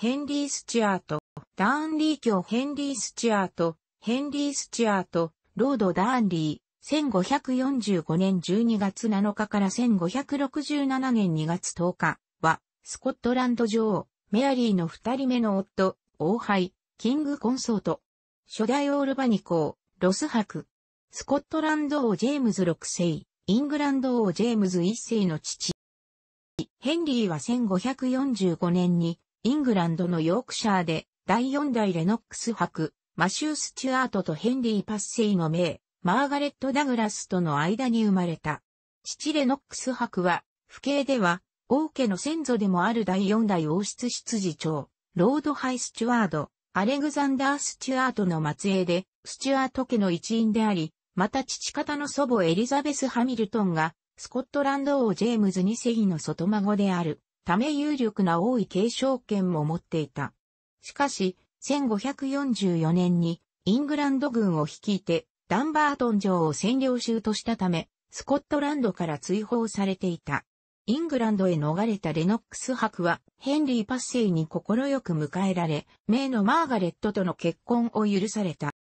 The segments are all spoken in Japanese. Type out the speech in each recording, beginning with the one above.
ヘンリー・スチュアート、ダーンリー教ヘンリー・スチュアート、ヘンリー・スチュアート、ロード・ダーンリー、1545年12月7日から1567年2月10日は、スコットランド女王、メアリーの二人目の夫、王妃、キング・コンソート。初代オールバニコー、ロス博、スコットランド王ジェームズ6世、イングランド王ジェームズ1世の父。ヘンリーは1545年にイングランドのヨークシャーで、第4代レノックス博、マシュー・スチュアートとヘンリー・パッセイの名、マーガレット・ダグラスとの間に生まれた。父レノックス博は、父兄では、王家の先祖でもある第4代王室執事長、ロード・ハイ・スチュワード、アレグザンダー・スチュアートの末裔で、スチュアート家の一員であり、また父方の祖母エリザベス・ハミルトンが、スコットランド王ジェームズ2世の外孫である。ため有力な王位継承権も持っていた。しかし、1544年にイングランド軍を率いてダンバートン城を占領州としたため、スコットランドから追放されていた。イングランドへ逃れたレノックス博はヘンリーパッセイに心よく迎えられ、名のマーガレットとの結婚を許された。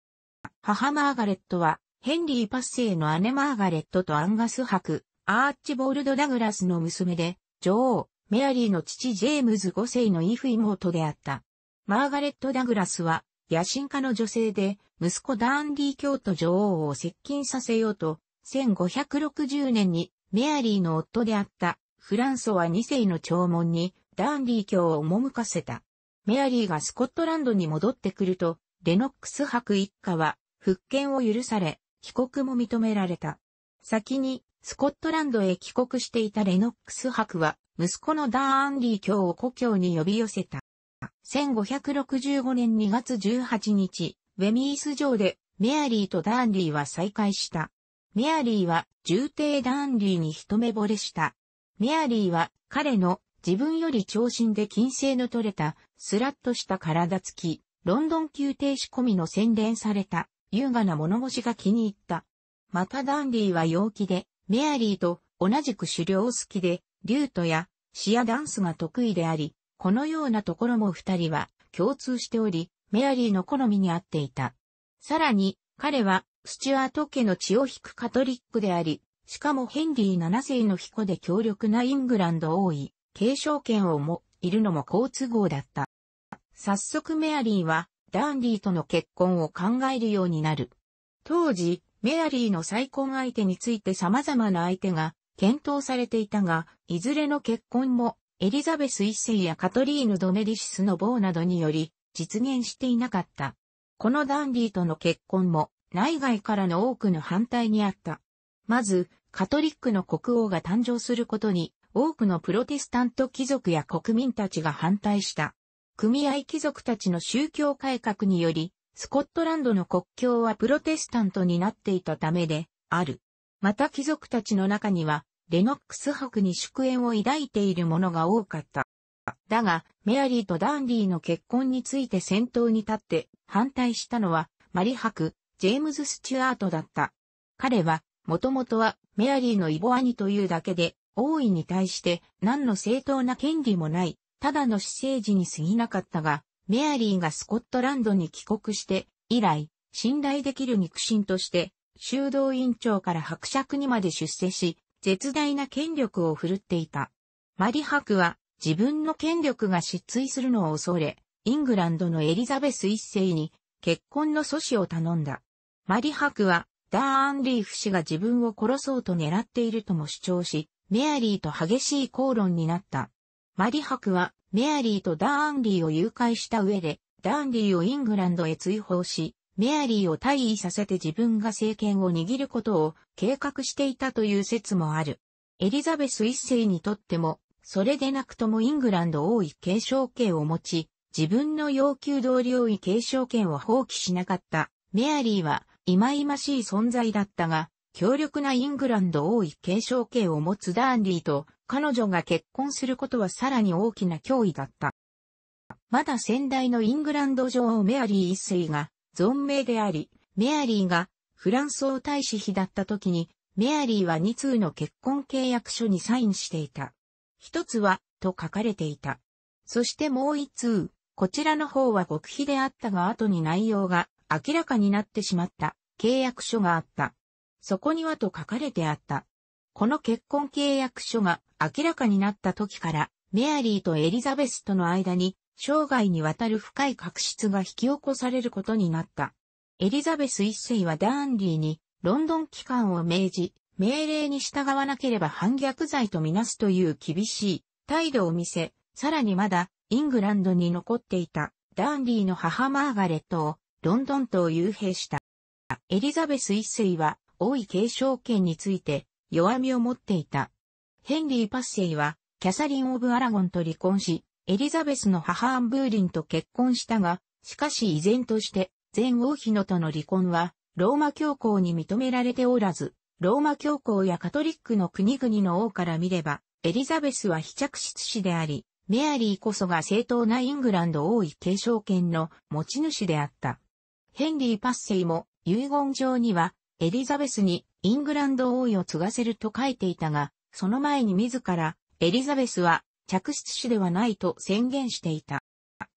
母マーガレットはヘンリーパッセイの姉マーガレットとアンガス博、アーチボールド・ダグラスの娘で、女王、メアリーの父ジェームズ5世のイフ妹であった。マーガレット・ダグラスは、野心家の女性で、息子ダーンリー教徒女王を接近させようと、1560年にメアリーの夫であったフランソワ2世の弔問にダーンリー教を赴かせた。メアリーがスコットランドに戻ってくると、レノックス博一家は復権を許され、帰国も認められた。先にスコットランドへ帰国していたレノックス博は息子のダー・アンリー卿を故郷に呼び寄せた。1565年2月18日、ウェミース城でメアリーとダーンリーは再会した。メアリーは重帝ダーンリーに一目惚れした。メアリーは彼の自分より長身で金星の取れたスラッとした体つき、ロンドン宮廷仕込みの洗練された優雅な物腰が気に入った。またダンリーは陽気で、メアリーと同じく狩猟好きで、ートや詩やダンスが得意であり、このようなところも二人は共通しており、メアリーの好みに合っていた。さらに、彼は、スチュアート家の血を引くカトリックであり、しかもヘンリー7世の彦で強力なイングランド王位、継承権をも、いるのも好都合だった。早速メアリーは、ダンディーとの結婚を考えるようになる。当時、メアリーの再婚相手について様々な相手が検討されていたが、いずれの結婚も、エリザベス一世やカトリーヌ・ドメディシスの某などにより、実現していなかった。このダンディとの結婚も、内外からの多くの反対にあった。まず、カトリックの国王が誕生することに、多くのプロテスタント貴族や国民たちが反対した。組合貴族たちの宗教改革により、スコットランドの国境はプロテスタントになっていたためで、ある。また貴族たちの中には、レノックス伯に祝宴を抱いている者が多かった。だが、メアリーとダンディの結婚について先頭に立って反対したのは、マリ博、ジェームズ・スチュアートだった。彼は、もともとはメアリーのイボ兄というだけで、王位に対して何の正当な権利もない、ただの私生児に過ぎなかったが、メアリーがスコットランドに帰国して、以来、信頼できる肉親として、修道院長から伯爵にまで出世し、絶大な権力を振るっていた。マリ伯は自分の権力が失墜するのを恐れ、イングランドのエリザベス一世に結婚の阻止を頼んだ。マリ伯はダーアンリーフ氏が自分を殺そうと狙っているとも主張し、メアリーと激しい口論になった。マリ伯はメアリーとダーアンリーを誘拐した上で、ダーンリーをイングランドへ追放し、メアリーを退位させて自分が政権を握ることを計画していたという説もある。エリザベス一世にとっても、それでなくともイングランド王位継承権を持ち、自分の要求通り王位継承権を放棄しなかったメアリーは、忌々しい存在だったが、強力なイングランド王位継承権を持つダーンリーと彼女が結婚することはさらに大きな脅威だった。まだ先代のイングランド女王メアリー一世が存命であり、メアリーがフランス王太子妃だった時に、メアリーは2通の結婚契約書にサインしていた。一つは、と書かれていた。そしてもう1通、こちらの方は極秘であったが後に内容が明らかになってしまった契約書があった。そこにはと書かれてあった。この結婚契約書が明らかになった時から、メアリーとエリザベスとの間に生涯にわたる深い確執が引き起こされることになった。エリザベス一世はダーンリーにロンドン機関を命じ、命令に従わなければ反逆罪とみなすという厳しい態度を見せ、さらにまだイングランドに残っていたダーンリーの母マーガレットをロンドンと遊兵した。エリザベス一世は王位継承権について弱みを持っていた。ヘンリー・パッセイはキャサリン・オブ・アラゴンと離婚し、エリザベスの母アン・ブーリンと結婚したが、しかし依然として、前王妃のとの離婚は、ローマ教皇に認められておらず、ローマ教皇やカトリックの国々の王から見れば、エリザベスは非着出子であり、メアリーこそが正当なイングランド王位継承権の持ち主であった。ヘンリー・パッセイも遺言状にはエリザベスにイングランド王位を継がせると書いていたが、その前に自らエリザベスは着出死ではないと宣言していた。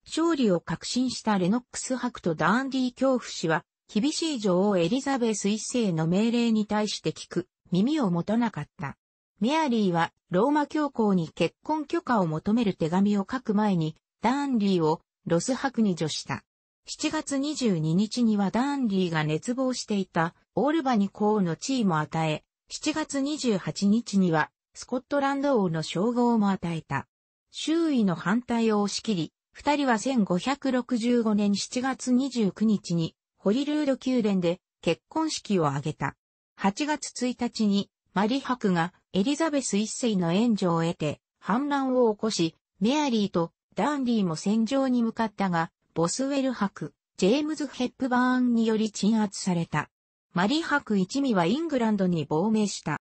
勝利を確信したレノックス博とダーンディ恐怖氏は、厳しい女王エリザベス一世の命令に対して聞く、耳を持たなかった。メアリーは、ローマ教皇に結婚許可を求める手紙を書く前に、ダーンリーをロス博に除した。7月22日にはダーンリーが熱望していたオールバニ公の地位も与え、7月28日にはスコットランド王の称号も与えた。周囲の反対を押し切り、二人は1565年7月29日に、ホリルード宮殿で結婚式を挙げた。8月1日に、マリハクがエリザベス一世の援助を得て、反乱を起こし、メアリーとダンディも戦場に向かったが、ボスウェルク、ジェームズ・ヘップバーンにより鎮圧された。マリハク一味はイングランドに亡命した。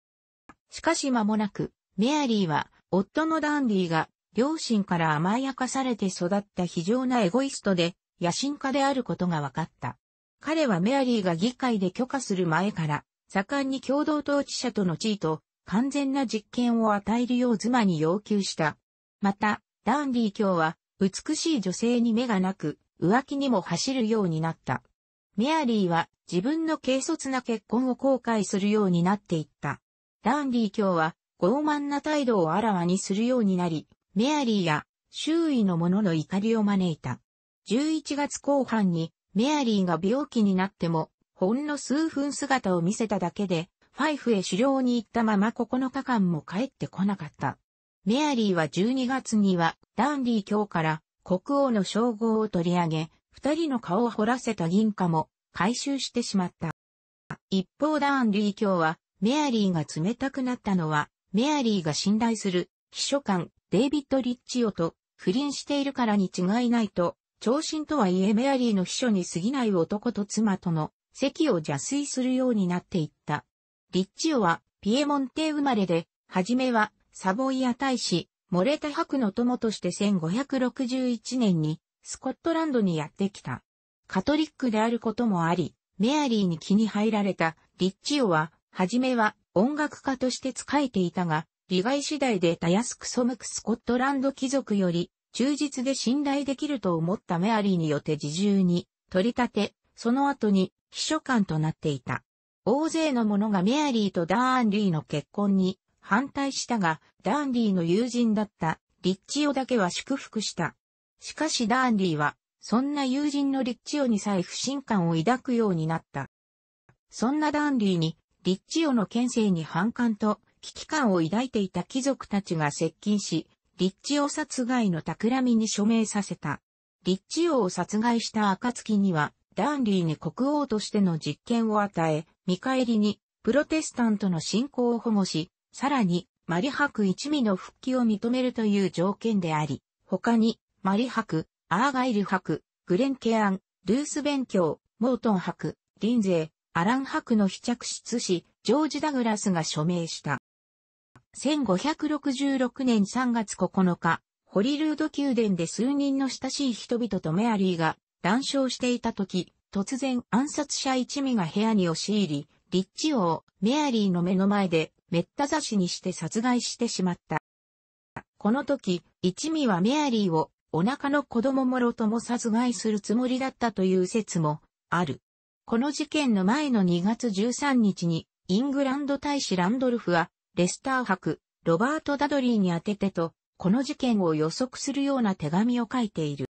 しかし間もなく、メアリーは、夫のダンディが、両親から甘やかされて育った非常なエゴイストで、野心家であることが分かった。彼はメアリーが議会で許可する前から、盛んに共同統治者との地位と、完全な実権を与えるよう妻に要求した。また、ダンディ卿は、美しい女性に目がなく、浮気にも走るようになった。メアリーは自分の軽率な結婚を後悔するようになっていった。ランディ卿は傲慢な態度をあらわにするようになり、メアリーや周囲の者の怒りを招いた。11月後半にメアリーが病気になっても、ほんの数分姿を見せただけで、ファイフへ狩猟に行ったまま9日間も帰ってこなかった。メアリーは12月にはダンディ卿から国王の称号を取り上げ、二人の顔を掘らせた銀貨も回収してしまった。一方ダン・ディ卿はメアリーが冷たくなったのは、メアリーが信頼する秘書官デイビッド・リッチオと不倫しているからに違いないと、長身とはいえメアリーの秘書に過ぎない男と妻との席を邪推するようになっていった。リッチオはピエモンテ生まれで、はじめはサボイア大使、モレタ白の友として1561年にスコットランドにやってきた。カトリックであることもあり、メアリーに気に入られたリッチオははじめは音楽家として仕えていたが、利害次第でたやすく背くスコットランド貴族より、忠実で信頼できると思ったメアリーによって自重に取り立て、その後に秘書官となっていた。大勢の者がメアリーとダーンリーの結婚に反対したが、ダーンリーの友人だったリッチオだけは祝福した。しかしダーンリーは、そんな友人のリッチオにさえ不信感を抱くようになった。そんなダーンリーにリッチオの県政に反感と危機感を抱いていた貴族たちが接近し、立地オ殺害の企みに署名させた。リッチオを殺害した暁には、ダンリーに国王としての実権を与え、見返りに、プロテスタントの信仰を保護し、さらに、マリハク一味の復帰を認めるという条件であり、他に、マリハク、アーガイル博、グレンケアン、ルース勉強、モートン博、リンゼー、アラン・ハクの被着室し、ジョージ・ダグラスが署名した。1566年3月9日、ホリルード宮殿で数人の親しい人々とメアリーが談笑していた時、突然暗殺者一味が部屋に押し入り、リッチ王、メアリーの目の前で、めった刺しにして殺害してしまった。この時、一味はメアリーをお腹の子供もろとも殺害するつもりだったという説もある。この事件の前の2月13日に、イングランド大使ランドルフは、レスター博、ロバート・ダドリーに宛ててと、この事件を予測するような手紙を書いている。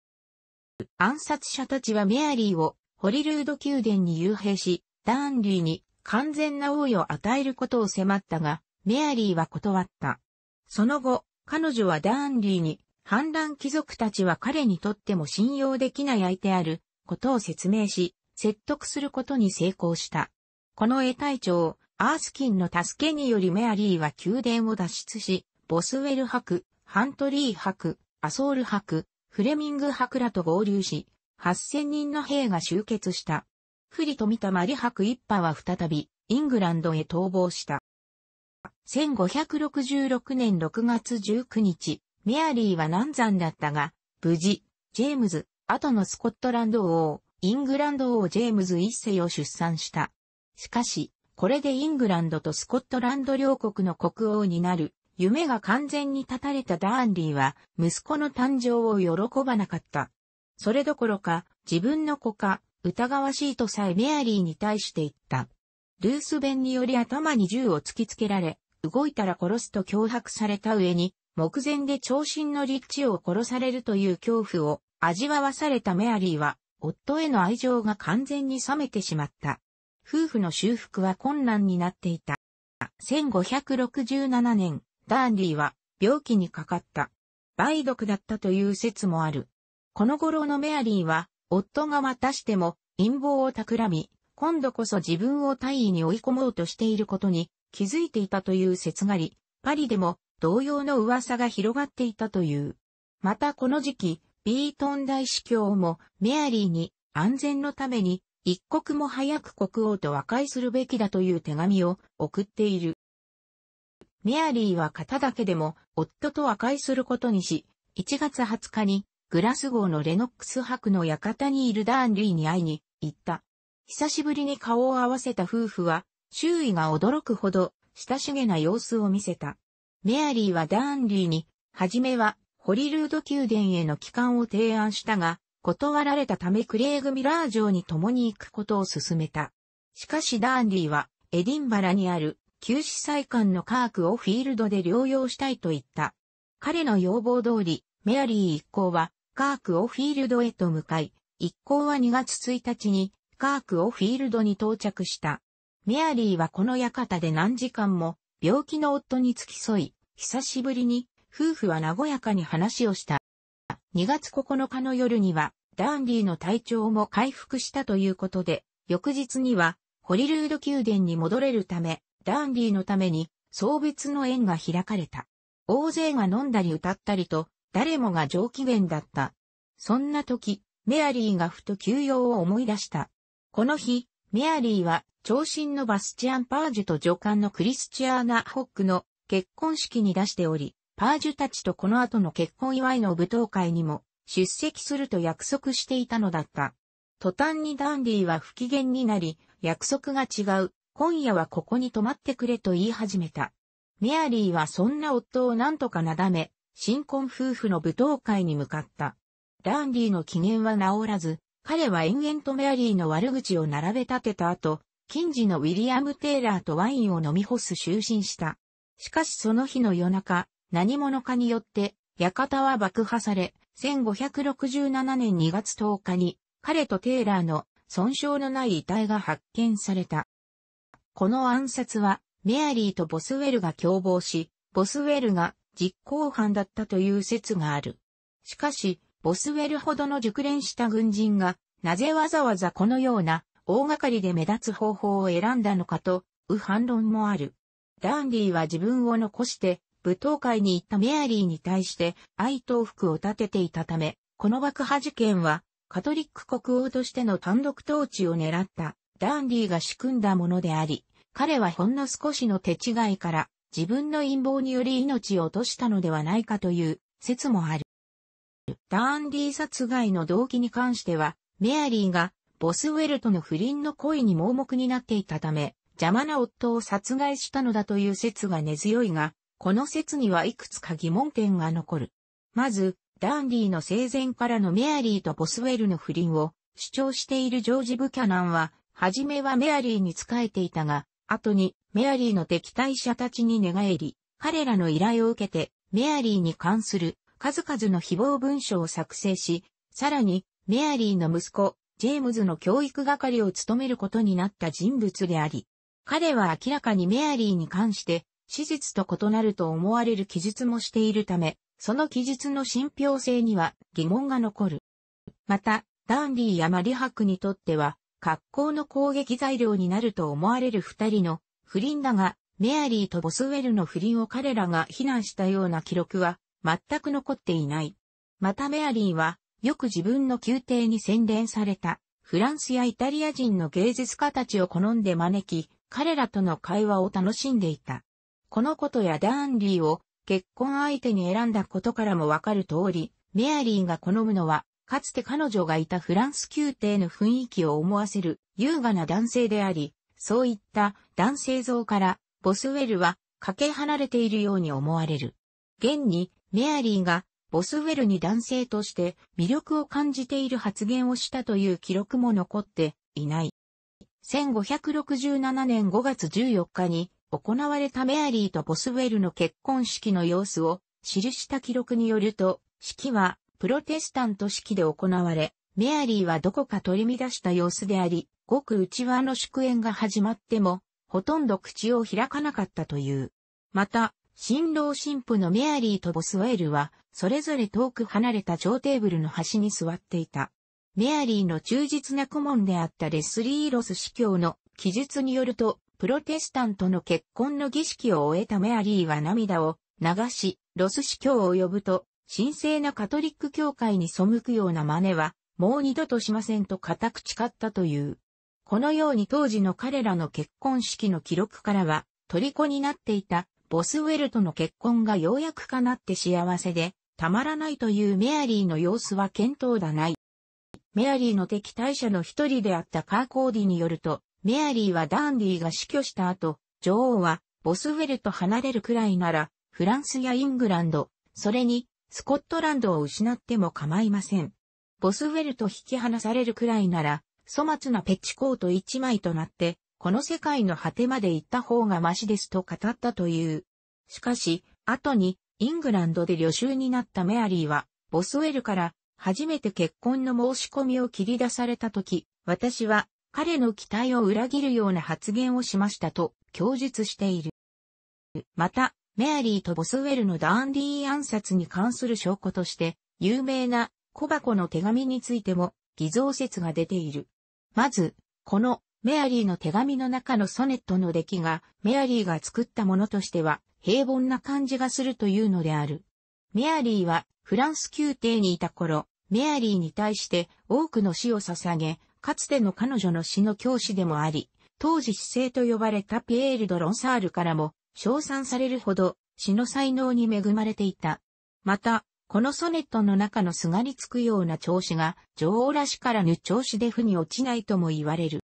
暗殺者たちはメアリーをホリルード宮殿に幽閉し、ダーンリーに完全な王位を与えることを迫ったが、メアリーは断った。その後、彼女はダーンリーに、反乱貴族たちは彼にとっても信用できない相手ある、ことを説明し、説得することに成功した。この絵隊長、アースキンの助けによりメアリーは宮殿を脱出し、ボスウェル博、ハントリー博、アソール博、フレミング博らと合流し、8000人の兵が集結した。不利と見たマリ博一派は再び、イングランドへ逃亡した。1566年6月19日、メアリーは難産だったが、無事、ジェームズ、後のスコットランド王、イングランド王ジェームズ一世を出産した。しかし、これでイングランドとスコットランド両国の国王になる、夢が完全に絶たれたダーンリーは、息子の誕生を喜ばなかった。それどころか、自分の子か、疑わしいとさえメアリーに対して言った。ルース弁により頭に銃を突きつけられ、動いたら殺すと脅迫された上に、目前で長身のリッチを殺されるという恐怖を味わわされたメアリーは、夫への愛情が完全に冷めてしまった。夫婦の修復は困難になっていた。1567年、ダーンリーは病気にかかった。梅毒だったという説もある。この頃のメアリーは、夫がまたしても陰謀を企み、今度こそ自分を大位に追い込もうとしていることに気づいていたという説があり、パリでも同様の噂が広がっていたという。またこの時期、ビートン大司教もメアリーに安全のために一刻も早く国王と和解するべきだという手紙を送っている。メアリーは肩だけでも夫と和解することにし、1月20日にグラス号のレノックス博の館にいるダーン・リーに会いに行った。久しぶりに顔を合わせた夫婦は周囲が驚くほど親しげな様子を見せた。メアリーはダーン・リーに、はじめはホリルード宮殿への帰還を提案したが、断られたためクレイグ・ミラー城に共に行くことを勧めた。しかしダーンリーは、エディンバラにある、旧司祭館のカークをフィールドで療養したいと言った。彼の要望通り、メアリー一行は、カークをフィールドへと向かい、一行は2月1日に、カークをフィールドに到着した。メアリーはこの館で何時間も、病気の夫に付き添い、久しぶりに夫婦は和やかに話をした。2月9日の夜には、ダンディの体調も回復したということで、翌日には、ホリルード宮殿に戻れるため、ダンディのために、送別の宴が開かれた。大勢が飲んだり歌ったりと、誰もが上機嫌だった。そんな時、メアリーがふと休養を思い出した。この日、メアリーは、長身のバスチアン・パージュと助官のクリスチアーナ・ホックの結婚式に出しており、パージュたちとこの後の結婚祝いの舞踏会にも出席すると約束していたのだった。途端にダンディは不機嫌になり、約束が違う、今夜はここに泊まってくれと言い始めた。メアリーはそんな夫を何とかなだめ、新婚夫婦の舞踏会に向かった。ダンディの機嫌は治らず、彼は延々とメアリーの悪口を並べ立てた後、近時のウィリアム・テイラーとワインを飲み干す就寝した。しかしその日の夜中、何者かによって、館は爆破され、1567年2月10日に、彼とテイラーの損傷のない遺体が発見された。この暗殺は、メアリーとボスウェルが共謀し、ボスウェルが実行犯だったという説がある。しかし、ボスウェルほどの熟練した軍人が、なぜわざわざこのような大掛かりで目立つ方法を選んだのかと、う反論もある。ダンディは自分を残して、舞踏会に行ったメアリーに対して愛悼服を立てていたため、この爆破事件は、カトリック国王としての単独統治を狙ったダンディが仕組んだものであり、彼はほんの少しの手違いから自分の陰謀により命を落としたのではないかという説もある。ダーンディ殺害の動機に関しては、メアリーがボスウェルとの不倫の恋に盲目になっていたため、邪魔な夫を殺害したのだという説が根強いが、この説にはいくつか疑問点が残る。まず、ダンディの生前からのメアリーとボスウェルの不倫を主張しているジョージ・ブキャナンは、はじめはメアリーに仕えていたが、後にメアリーの敵対者たちに寝返り、彼らの依頼を受けて、メアリーに関する数々の誹謗文書を作成し、さらに、メアリーの息子、ジェームズの教育係を務めることになった人物であり、彼は明らかにメアリーに関して史実と異なると思われる記述もしているため、その記述の信憑性には疑問が残る。また、ダンディやマリハクにとっては、格好の攻撃材料になると思われる二人の不倫だが、メアリーとボスウェルの不倫を彼らが非難したような記録は全く残っていない。またメアリーは、よく自分の宮廷に洗練された、フランスやイタリア人の芸術家たちを好んで招き、彼らとの会話を楽しんでいた。このことやダーンリーを結婚相手に選んだことからもわかる通り、メアリーが好むのは、かつて彼女がいたフランス宮廷の雰囲気を思わせる優雅な男性であり、そういった男性像からボスウェルはかけ離れているように思われる。現にメアリーがボスウェルに男性として魅力を感じている発言をしたという記録も残っていない。1567年5月14日に行われたメアリーとボスウェルの結婚式の様子を記した記録によると、式はプロテスタント式で行われ、メアリーはどこか取り乱した様子であり、ごく内輪の祝宴が始まっても、ほとんど口を開かなかったという。また、新郎新婦のメアリーとボスウェルは、それぞれ遠く離れた長テーブルの端に座っていた。メアリーの忠実な顧問であったレスリー・ロス司教の記述によると、プロテスタントの結婚の儀式を終えたメアリーは涙を流し、ロス司教を呼ぶと、神聖なカトリック教会に背くような真似は、もう二度としませんと固く誓ったという。このように当時の彼らの結婚式の記録からは、虜になっていたボスウェルとの結婚がようやく叶って幸せで、たまらないというメアリーの様子は見当だない。メアリーの敵対者の一人であったカーコーディによると、メアリーはダンディが死去した後、女王はボスウェルと離れるくらいなら、フランスやイングランド、それにスコットランドを失っても構いません。ボスウェルと引き離されるくらいなら、粗末なペチコート一枚となって、この世界の果てまで行った方がマシですと語ったという。しかし、後に、イングランドで旅衆になったメアリーは、ボスウェルから、初めて結婚の申し込みを切り出された時、私は、彼の期待を裏切るような発言をしましたと供述している。また、メアリーとボスウェルのダーンディー暗殺に関する証拠として、有名な小箱の手紙についても偽造説が出ている。まず、このメアリーの手紙の中のソネットの出来がメアリーが作ったものとしては平凡な感じがするというのである。メアリーはフランス宮廷にいた頃、メアリーに対して多くの死を捧げ、かつての彼女の詩の教師でもあり、当時詩聖と呼ばれたピエール・ド・ロンサールからも称賛されるほど詩の才能に恵まれていた。また、このソネットの中のすがりつくような調子が女王らしからぬ調子で負に落ちないとも言われる。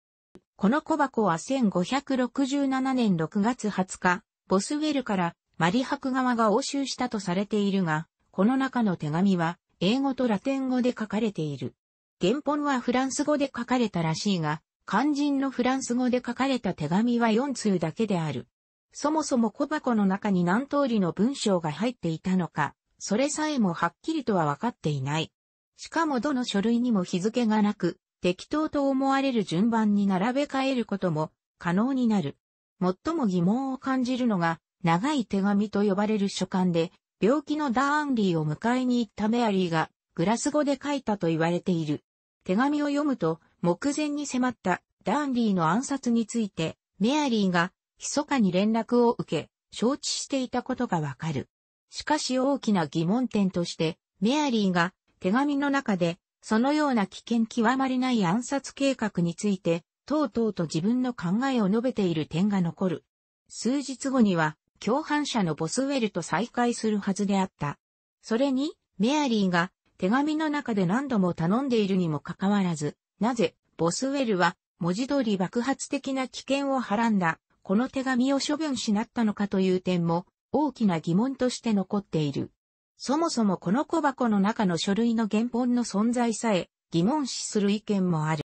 この小箱は1567年6月20日、ボスウェルからマリハク側が押収したとされているが、この中の手紙は英語とラテン語で書かれている。原本はフランス語で書かれたらしいが、肝心のフランス語で書かれた手紙は4通だけである。そもそも小箱の中に何通りの文章が入っていたのか、それさえもはっきりとは分かっていない。しかもどの書類にも日付がなく、適当と思われる順番に並べ替えることも可能になる。最も疑問を感じるのが、長い手紙と呼ばれる書簡で、病気のダーンリーを迎えに行ったメアリーが、グラス語で書いたと言われている。手紙を読むと、目前に迫ったダンディの暗殺について、メアリーが、密かに連絡を受け、承知していたことがわかる。しかし大きな疑問点として、メアリーが手紙の中で、そのような危険極まりない暗殺計画について、とうとうと自分の考えを述べている点が残る。数日後には、共犯者のボスウェルと再会するはずであった。それに、メアリーが手紙の中で何度も頼んでいるにもかかわらず、なぜ、ボスウェルは、文字通り爆発的な危険をはらんだ、この手紙を処分しなったのかという点も、大きな疑問として残っている。そもそもこの小箱の中の書類の原本の存在さえ、疑問視する意見もある。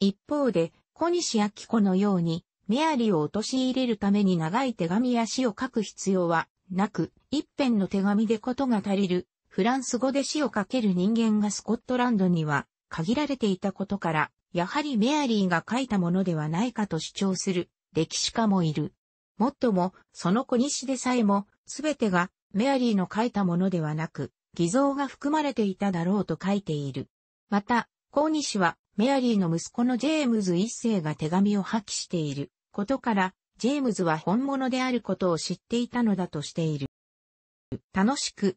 一方で、小西明子のように、メアリーを陥れるために長い手紙や詩を書く必要はなく、一辺の手紙でことが足りるフランス語で詩を書ける人間がスコットランドには限られていたことから、やはりメアリーが書いたものではないかと主張する歴史家もいる。もっとも、その小西でさえも、すべてがメアリーの書いたものではなく、偽造が含まれていただろうと書いている。また、小西は、メアリーの息子のジェームズ一世が手紙を破棄していることから、ジェームズは本物であることを知っていたのだとしている。楽しく、